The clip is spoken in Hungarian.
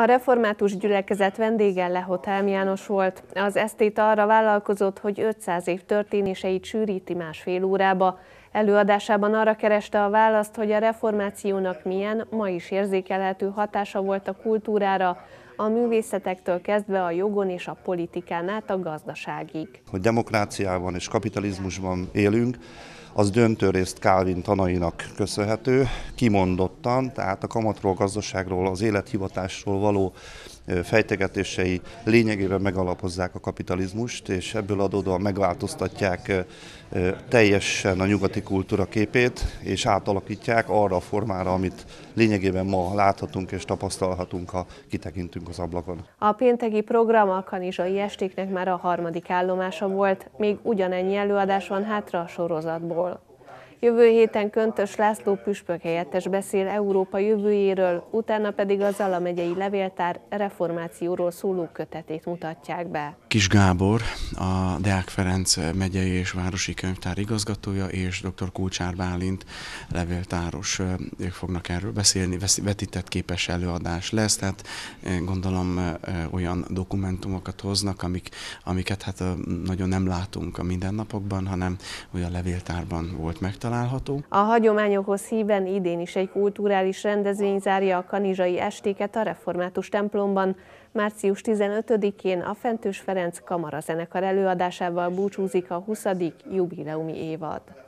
A református gyülekezet vendége Lehotám János volt. Az esztét arra vállalkozott, hogy 500 év történéseit sűríti másfél órába. Előadásában arra kereste a választ, hogy a reformációnak milyen, ma is érzékelhető hatása volt a kultúrára, a művészetektől kezdve a jogon és a politikán át a gazdaságig. Hogy demokráciában és kapitalizmusban élünk, az döntő részt Calvin tanainak köszönhető, kimondottan, tehát a kamatról, gazdaságról, az élethivatásról való fejtegetései lényegében megalapozzák a kapitalizmust, és ebből adódóan megváltoztatják teljesen a nyugati kultúra képét, és átalakítják arra a formára, amit lényegében ma láthatunk és tapasztalhatunk, ha kitekintünk az ablakon. A pénteki program a kanizsai estéknek már a harmadik állomása volt, még ugyanennyi előadás van hátra a sorozatból. Jövő héten Köntös László püspök helyettes beszél Európa jövőjéről, utána pedig az Zala megyei levéltár reformációról szóló kötetét mutatják be. Kis Gábor, a Deák Ferenc megyei és városi könyvtár igazgatója és dr. Kulcsár Bálint levéltáros, ők fognak erről beszélni, vetített képes előadás lesz, tehát eh, gondolom eh, olyan dokumentumokat hoznak, amik, amiket hát eh, nagyon nem látunk a mindennapokban, hanem olyan levéltárban volt megtalálni, megtalálható. A hagyományokhoz híven idén is egy kulturális rendezvény zárja a kanizsai estéket a református templomban. Március 15-én a Fentős Ferenc Kamara zenekar előadásával búcsúzik a 20. jubileumi évad.